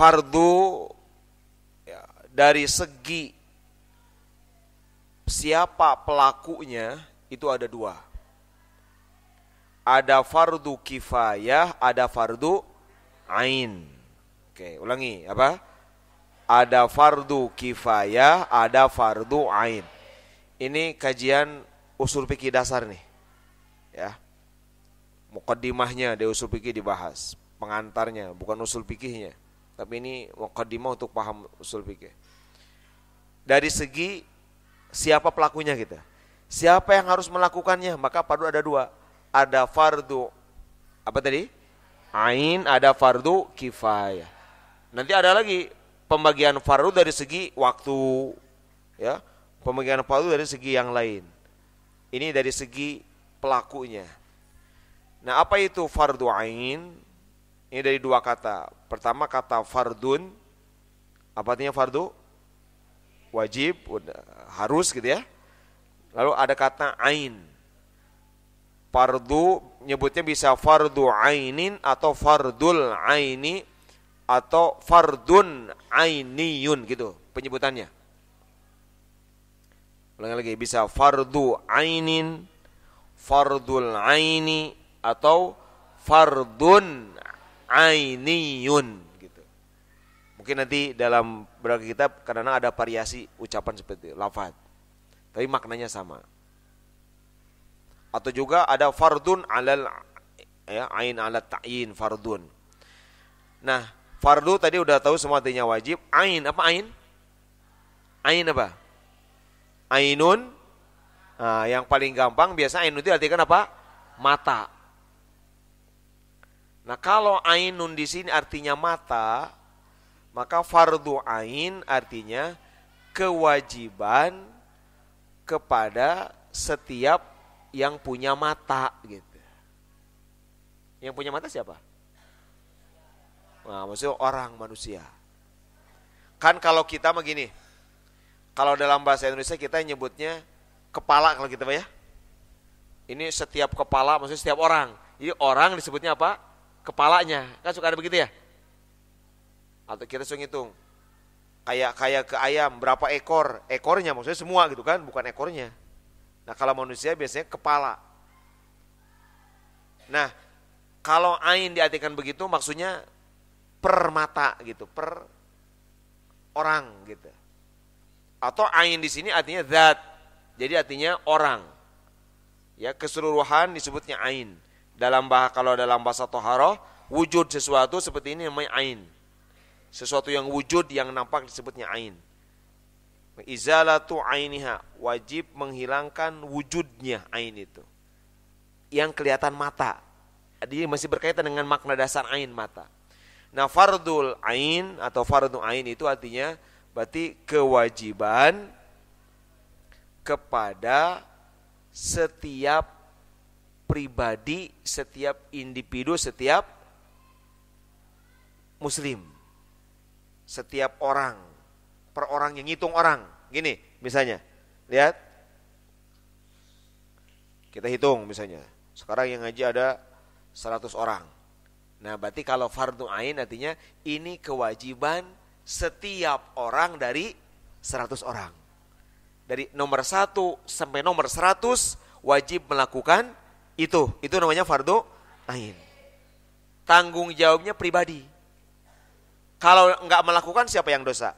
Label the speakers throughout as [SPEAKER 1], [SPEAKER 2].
[SPEAKER 1] fardu ya, dari segi siapa pelakunya itu ada dua. Ada fardu kifayah, ada fardu ain. Oke, ulangi apa? Ada fardu kifayah, ada fardu ain. Ini kajian usul fikih dasar nih. Ya. Mukaddimahnya di usul fikih dibahas, pengantarnya bukan usul fikihnya. Tapi ini mukaddimah untuk paham usul fikih. Dari segi siapa pelakunya kita. Siapa yang harus melakukannya? Maka padu ada dua. Ada fardu apa tadi? Ain, ada fardu kifayah. Nanti ada lagi pembagian fardu dari segi waktu ya. Pembagian fardu dari segi yang lain. Ini dari segi pelakunya. Nah, apa itu fardu ain? Ini dari dua kata. Pertama kata fardun. Apa artinya fardu? Wajib, harus gitu ya. Lalu ada kata ain. Fardu nyebutnya bisa fardu ainin atau fardul aini atau fardun ainiyun gitu penyebutannya. Ulangi lagi bisa fardu ainin, fardul aini atau fardun ainiyun gitu. Mungkin nanti dalam berbagai kitab karena ada variasi ucapan seperti lafaz. Tapi maknanya sama. Atau juga ada fardun alal ya ain alat ta'yin fardun. Nah, fardu tadi udah tahu semua artinya wajib. Ain apa ain? Ain apa? Ainun. Nah, yang paling gampang biasa ainun itu artikan apa? Mata Nah, kalau ainun di sini artinya mata, maka fardu ain artinya kewajiban kepada setiap yang punya mata gitu. Yang punya mata siapa? Nah, maksudnya orang manusia. Kan kalau kita begini, kalau dalam bahasa Indonesia kita nyebutnya kepala kalau kita gitu, ya. Ini setiap kepala maksudnya setiap orang. Jadi orang disebutnya apa? kepalanya. Kan suka ada begitu ya? Atau kita suka ngitung. Kayak kayak ke ayam berapa ekor? Ekornya maksudnya semua gitu kan, bukan ekornya. Nah, kalau manusia biasanya kepala. Nah, kalau ain diartikan begitu maksudnya per mata gitu, per orang gitu. Atau ain di sini artinya zat. Jadi artinya orang. Ya, keseluruhan disebutnya ain dalam bahasa kalau dalam bahasa toharoh wujud sesuatu seperti ini namanya ain sesuatu yang wujud yang nampak disebutnya ain izalatu ainiha wajib menghilangkan wujudnya ain itu yang kelihatan mata jadi masih berkaitan dengan makna dasar ain mata nah fardul ain atau fardu ain itu artinya berarti kewajiban kepada setiap pribadi, setiap individu, setiap muslim. Setiap orang. Per orang yang ngitung orang. Gini misalnya. Lihat. Kita hitung misalnya. Sekarang yang ngaji ada 100 orang. Nah berarti kalau fardu ain artinya ini kewajiban setiap orang dari 100 orang. Dari nomor satu sampai nomor 100 wajib melakukan itu, itu namanya fardu ain. Tanggung jawabnya pribadi. Kalau nggak melakukan siapa yang dosa?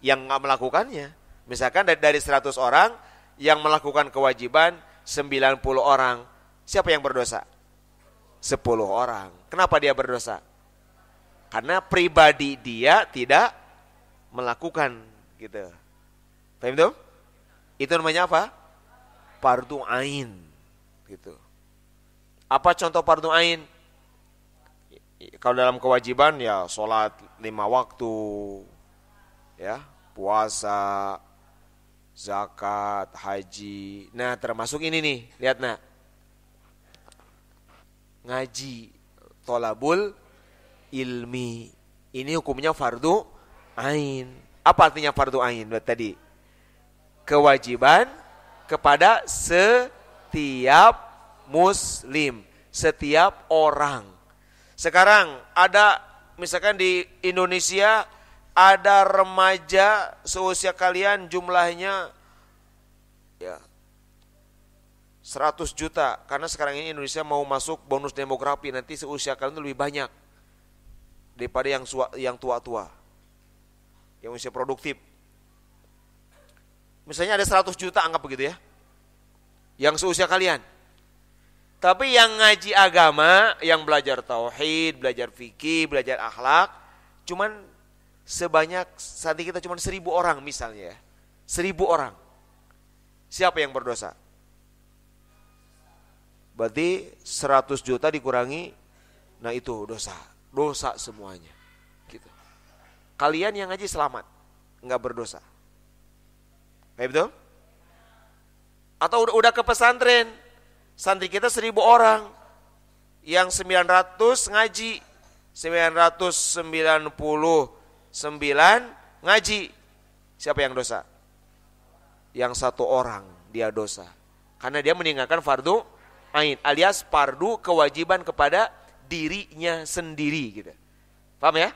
[SPEAKER 1] Yang nggak melakukannya. Misalkan dari 100 orang yang melakukan kewajiban 90 orang, siapa yang berdosa? 10 orang. Kenapa dia berdosa? Karena pribadi dia tidak melakukan gitu. Paham itu? Itu namanya apa? Fardu ain gitu. Apa contoh fardu ain? Kalau dalam kewajiban ya sholat lima waktu, ya puasa, zakat, haji. Nah termasuk ini nih, lihat nak. Ngaji, tolabul ilmi. Ini hukumnya fardu ain. Apa artinya fardu ain tadi? Kewajiban kepada se setiap muslim, setiap orang. Sekarang ada misalkan di Indonesia ada remaja seusia kalian jumlahnya ya 100 juta karena sekarang ini Indonesia mau masuk bonus demografi nanti seusia kalian lebih banyak daripada yang yang tua-tua yang usia produktif misalnya ada 100 juta anggap begitu ya yang seusia kalian. Tapi yang ngaji agama, yang belajar tauhid, belajar fikih, belajar akhlak, cuman sebanyak saat ini kita cuman seribu orang misalnya ya. Seribu orang. Siapa yang berdosa? Berarti 100 juta dikurangi, nah itu dosa. Dosa semuanya. Gitu. Kalian yang ngaji selamat, nggak berdosa. Baik betul? Atau udah, udah ke pesantren. Santri kita seribu orang. Yang 900 ngaji. 999 ngaji. Siapa yang dosa? Yang satu orang dia dosa. Karena dia meninggalkan fardu ain alias fardu kewajiban kepada dirinya sendiri gitu. Paham ya?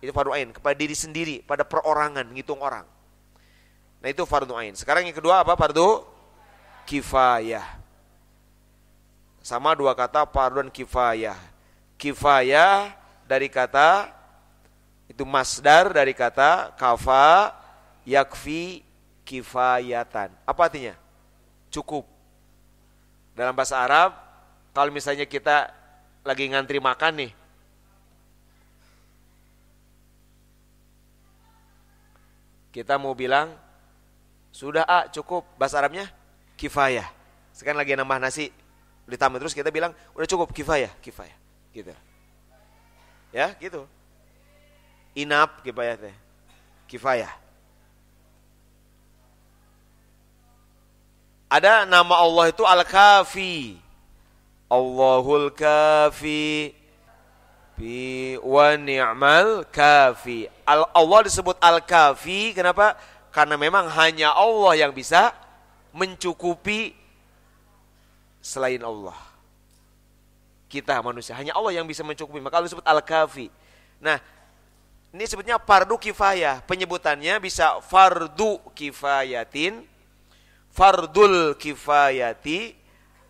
[SPEAKER 1] Itu fardu ain kepada diri sendiri, pada perorangan, ngitung orang. Nah itu fardu ain. Sekarang yang kedua apa? Fardu kifayah. Sama dua kata pardon kifayah. Kifayah dari kata itu masdar dari kata kafa yakfi kifayatan. Apa artinya? Cukup. Dalam bahasa Arab, kalau misalnya kita lagi ngantri makan nih, kita mau bilang sudah A cukup bahasa Arabnya kifayah. Sekarang lagi nambah nasi ditambah terus kita bilang udah cukup kifayah, kifayah. Gitu. Ya, gitu. Inap kifayah teh. Kifayah. Ada nama Allah itu Al-Kafi. Allahul Kafi bi wa ni'mal kafi. Allah disebut Al-Kafi kenapa? Karena memang hanya Allah yang bisa mencukupi selain Allah. Kita manusia, hanya Allah yang bisa mencukupi. Maka disebut sebut Al-Kafi. Nah, ini sebutnya fardu kifayah. Penyebutannya bisa fardu kifayatin, fardul kifayati,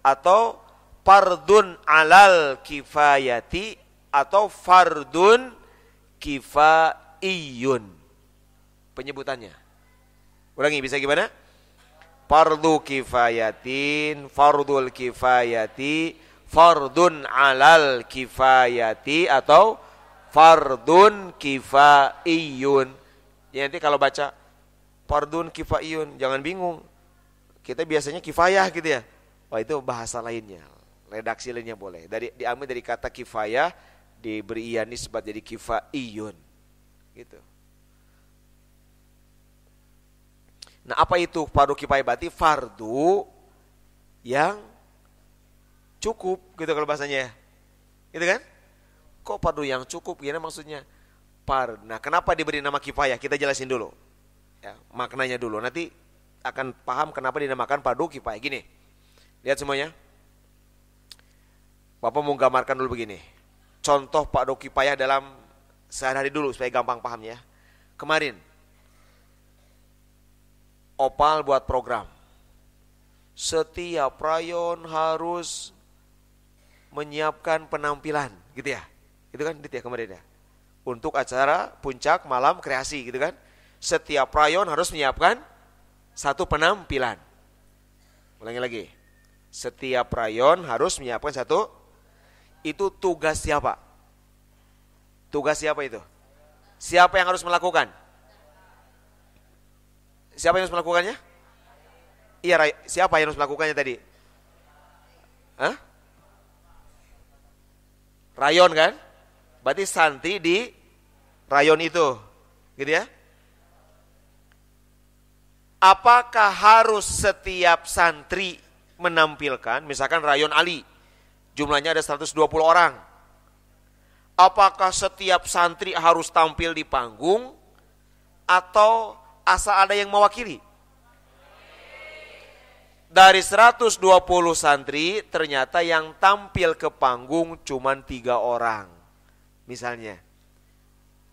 [SPEAKER 1] atau fardun alal kifayati, atau fardun kifaiyun. Penyebutannya. Ulangi, bisa gimana? fardu kifayatin, fardul kifayati, fardun alal kifayati atau fardun kifaiyun. Ya, nanti kalau baca fardun kifaiyun jangan bingung. Kita biasanya kifayah gitu ya. Wah, itu bahasa lainnya. Redaksi lainnya boleh. Dari diambil dari kata kifayah diberi ia nisbat jadi kifaiyun. Gitu. Nah, apa itu fardu kifayah berarti fardu yang cukup gitu kalau bahasanya ya. Gitu kan? Kok fardu yang cukup gimana maksudnya? Par. Nah, kenapa diberi nama kifayah? Kita jelasin dulu. Ya, maknanya dulu. Nanti akan paham kenapa dinamakan fardu kifayah gini. Lihat semuanya. Bapak mau gambarkan dulu begini. Contoh fardu kifayah dalam sehari-hari dulu supaya gampang pahamnya. Kemarin Opal buat program. Setiap rayon harus menyiapkan penampilan, gitu ya. Itu kan dit ya, kemarin ya. Untuk acara puncak malam kreasi gitu kan. Setiap rayon harus menyiapkan satu penampilan. Ulangi lagi. Setiap rayon harus menyiapkan satu itu tugas siapa? Tugas siapa itu? Siapa yang harus melakukan? Siapa yang harus melakukannya? Iya, Ray. siapa yang harus melakukannya tadi? Hah? Rayon kan? Berarti santri di rayon itu. Gitu ya? Apakah harus setiap santri menampilkan, misalkan rayon Ali, jumlahnya ada 120 orang. Apakah setiap santri harus tampil di panggung atau asal ada yang mewakili. Dari 120 santri, ternyata yang tampil ke panggung cuma tiga orang. Misalnya,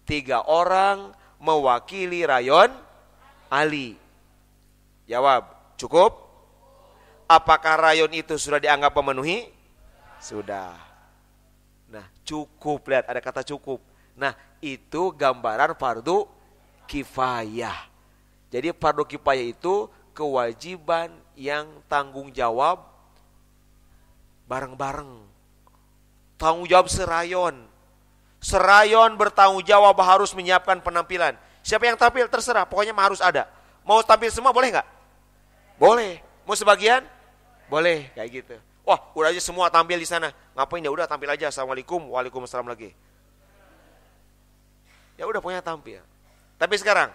[SPEAKER 1] tiga orang mewakili rayon Ali. Jawab, cukup? Apakah rayon itu sudah dianggap memenuhi? Sudah. Nah, cukup. Lihat, ada kata cukup. Nah, itu gambaran fardu kifayah. Jadi fardu kifayah itu kewajiban yang tanggung jawab bareng-bareng. Tanggung jawab serayon. Serayon bertanggung jawab harus menyiapkan penampilan. Siapa yang tampil terserah, pokoknya harus ada. Mau tampil semua boleh nggak? Boleh. Mau sebagian? Boleh, kayak gitu. Wah, udah aja semua tampil di sana. Ngapain ya udah tampil aja. Assalamualaikum, waalaikumsalam lagi. Ya udah punya tampil. Tapi sekarang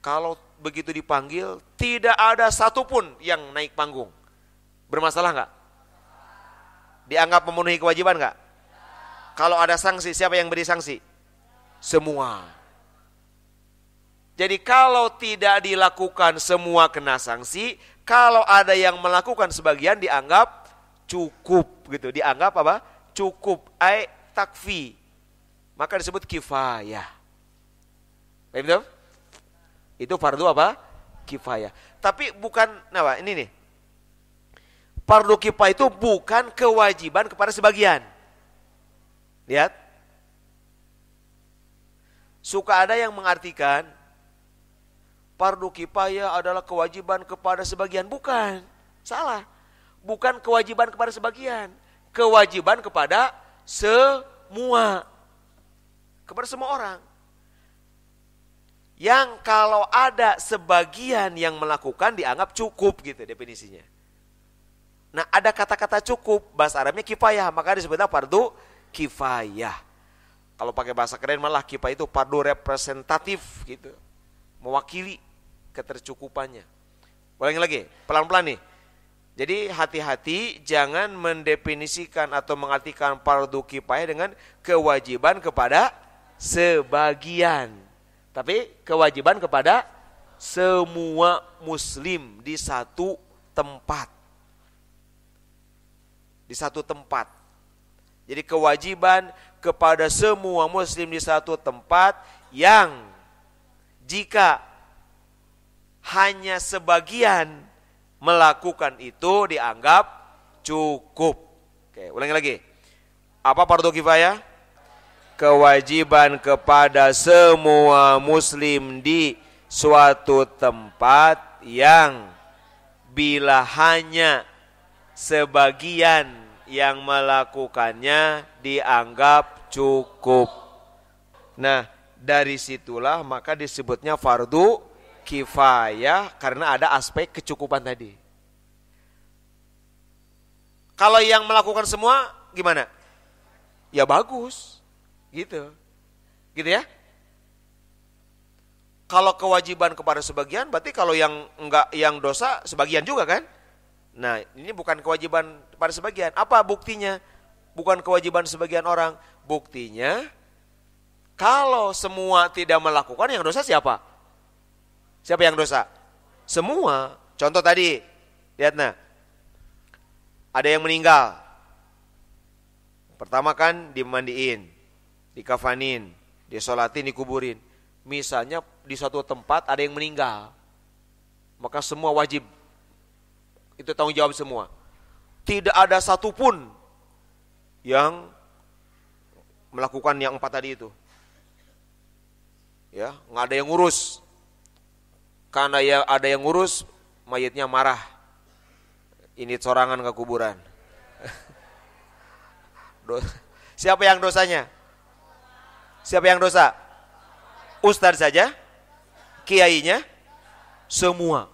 [SPEAKER 1] kalau begitu dipanggil, tidak ada satupun yang naik panggung. Bermasalah nggak? Dianggap memenuhi kewajiban nggak? Kalau ada sanksi, siapa yang beri sanksi? Semua. Jadi kalau tidak dilakukan semua kena sanksi, kalau ada yang melakukan sebagian dianggap cukup gitu, dianggap apa? Cukup, ai takfi. Maka disebut kifayah. Paham itu fardu apa? Kifayah. Tapi bukan, nah ini nih. Fardu kifayah itu bukan kewajiban kepada sebagian. Lihat. Suka ada yang mengartikan fardu kifayah adalah kewajiban kepada sebagian. Bukan. Salah. Bukan kewajiban kepada sebagian. Kewajiban kepada semua. Kepada semua orang yang kalau ada sebagian yang melakukan dianggap cukup gitu definisinya. Nah ada kata-kata cukup, bahasa Arabnya kifayah, maka disebutnya fardu kifayah. Kalau pakai bahasa keren malah kifayah itu fardu representatif gitu, mewakili ketercukupannya. Ulangi lagi, pelan-pelan nih. Jadi hati-hati jangan mendefinisikan atau mengartikan fardu kifayah dengan kewajiban kepada sebagian tapi kewajiban kepada semua muslim di satu tempat. Di satu tempat. Jadi kewajiban kepada semua muslim di satu tempat yang jika hanya sebagian melakukan itu dianggap cukup. Oke, ulangi lagi. Apa fardu kifayah? kewajiban kepada semua muslim di suatu tempat yang bila hanya sebagian yang melakukannya dianggap cukup. Nah, dari situlah maka disebutnya fardu kifayah karena ada aspek kecukupan tadi. Kalau yang melakukan semua gimana? Ya bagus. Gitu. Gitu ya? Kalau kewajiban kepada sebagian berarti kalau yang enggak yang dosa sebagian juga kan? Nah, ini bukan kewajiban pada sebagian. Apa buktinya? Bukan kewajiban sebagian orang. Buktinya kalau semua tidak melakukan yang dosa siapa? Siapa yang dosa? Semua. Contoh tadi, lihat nah. Ada yang meninggal. Pertama kan dimandiin dikafanin, disolatin, dikuburin. Misalnya di suatu tempat ada yang meninggal, maka semua wajib. Itu tanggung jawab semua. Tidak ada satupun yang melakukan yang empat tadi itu. Ya, nggak ada yang ngurus. Karena ya ada yang ngurus, mayitnya marah. Ini sorangan ke kuburan. Siapa yang dosanya? Siapa yang dosa? Ustadz saja? Kiainya? Semua.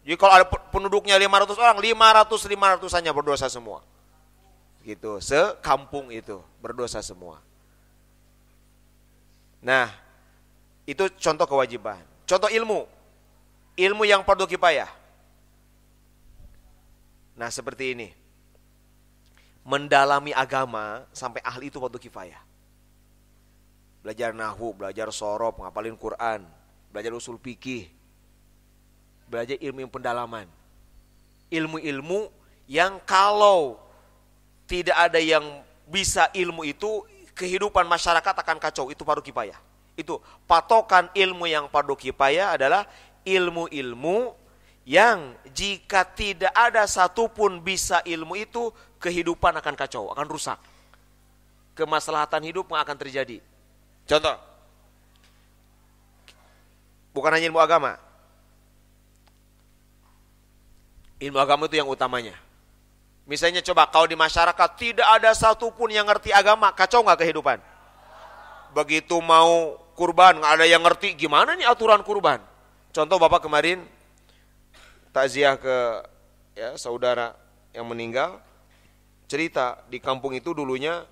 [SPEAKER 1] Jadi kalau ada penduduknya 500 orang, 500 500-annya berdosa semua. Gitu, sekampung itu berdosa semua. Nah, itu contoh kewajiban. Contoh ilmu. Ilmu yang perlu kipayah. Nah, seperti ini. Mendalami agama sampai ahli itu perlu kifayah belajar nahu, belajar sorop, ngapalin Quran, belajar usul fikih, belajar ilmu yang pendalaman. Ilmu-ilmu yang kalau tidak ada yang bisa ilmu itu, kehidupan masyarakat akan kacau, itu paru payah. Itu patokan ilmu yang paru payah adalah ilmu-ilmu yang jika tidak ada satupun bisa ilmu itu, kehidupan akan kacau, akan rusak. Kemaslahatan hidup akan terjadi. Contoh. Bukan hanya ilmu agama. Ilmu agama itu yang utamanya. Misalnya coba kau di masyarakat tidak ada satupun yang ngerti agama, kacau nggak kehidupan? Begitu mau kurban, nggak ada yang ngerti gimana nih aturan kurban. Contoh bapak kemarin takziah ke ya saudara yang meninggal cerita di kampung itu dulunya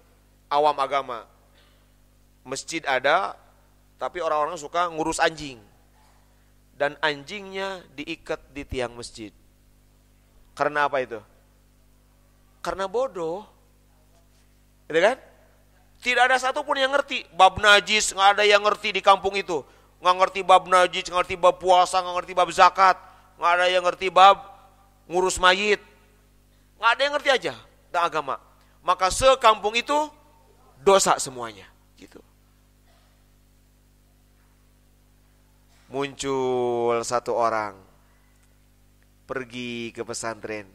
[SPEAKER 1] awam agama Masjid ada, tapi orang-orang suka ngurus anjing. Dan anjingnya diikat di tiang masjid. Karena apa itu? Karena bodoh. Gitu kan? Tidak ada satupun yang ngerti. Bab najis, nggak ada yang ngerti di kampung itu. Nggak ngerti bab najis, nggak ngerti bab puasa, nggak ngerti bab zakat. Nggak ada yang ngerti bab ngurus mayit. Nggak ada yang ngerti aja tak agama. Maka sekampung itu dosa semuanya. muncul satu orang pergi ke pesantren,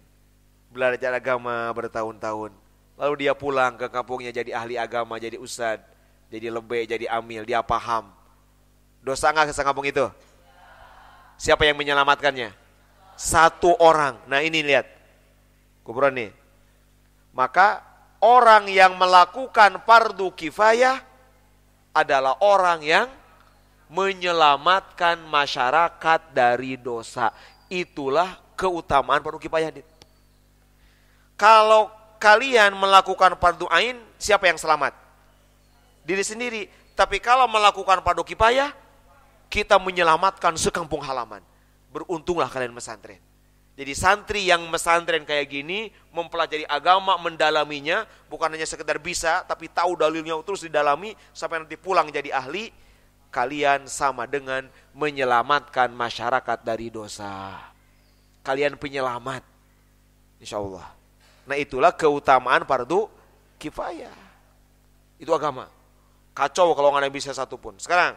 [SPEAKER 1] belajar agama bertahun-tahun. Lalu dia pulang ke kampungnya jadi ahli agama, jadi ustad, jadi lebih, jadi amil, dia paham. Dosa nggak ke kampung itu? Siapa yang menyelamatkannya? Satu orang. Nah ini lihat, kuburan nih. Maka orang yang melakukan fardu kifayah adalah orang yang menyelamatkan masyarakat dari dosa. Itulah keutamaan fardu kifayah. Kalau kalian melakukan fardu ain, siapa yang selamat? Diri sendiri. Tapi kalau melakukan fardu kifayah, kita menyelamatkan sekampung halaman. Beruntunglah kalian mesantren. Jadi santri yang mesantren kayak gini mempelajari agama, mendalaminya, bukan hanya sekedar bisa, tapi tahu dalilnya terus didalami sampai nanti pulang jadi ahli kalian sama dengan menyelamatkan masyarakat dari dosa. Kalian penyelamat. Insya Allah. Nah itulah keutamaan pardu kifayah. Itu agama. Kacau kalau nggak ada bisa satu pun. Sekarang,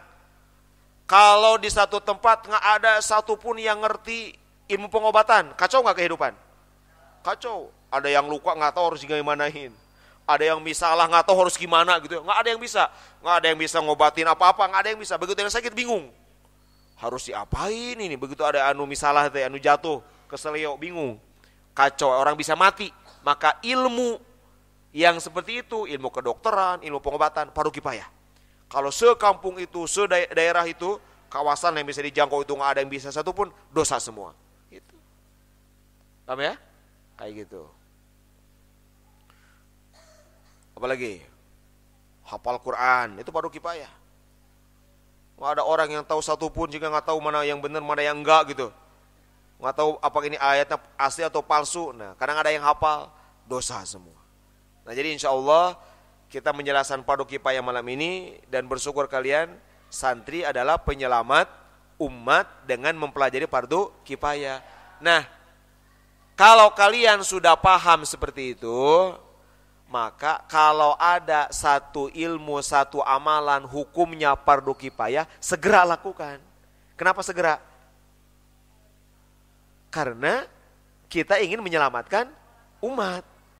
[SPEAKER 1] kalau di satu tempat nggak ada satupun yang ngerti ilmu pengobatan, kacau nggak kehidupan? Kacau. Ada yang luka nggak tahu harus gimanain ada yang bisa lah nggak tahu harus gimana gitu nggak ada yang bisa nggak ada yang bisa ngobatin apa apa nggak ada yang bisa begitu yang sakit bingung harus diapain ini begitu ada anu misalah teh anu jatuh keselio bingung kacau orang bisa mati maka ilmu yang seperti itu ilmu kedokteran ilmu pengobatan paruh kipaya. kalau sekampung itu se daerah itu kawasan yang bisa dijangkau itu nggak ada yang bisa satupun dosa semua gitu paham ya kayak gitu Apalagi hafal Quran itu baru kipaya. Gak ada orang yang tahu satu pun juga nggak tahu mana yang benar mana yang enggak gitu. Nggak tahu apa ini ayatnya asli atau palsu. Nah, kadang ada yang hafal dosa semua. Nah, jadi insya Allah kita menjelaskan padu kipaya malam ini dan bersyukur kalian santri adalah penyelamat umat dengan mempelajari fardu kipaya. Nah, kalau kalian sudah paham seperti itu, maka kalau ada satu ilmu, satu amalan, hukumnya parduki payah, segera lakukan. Kenapa segera? Karena kita ingin menyelamatkan umat.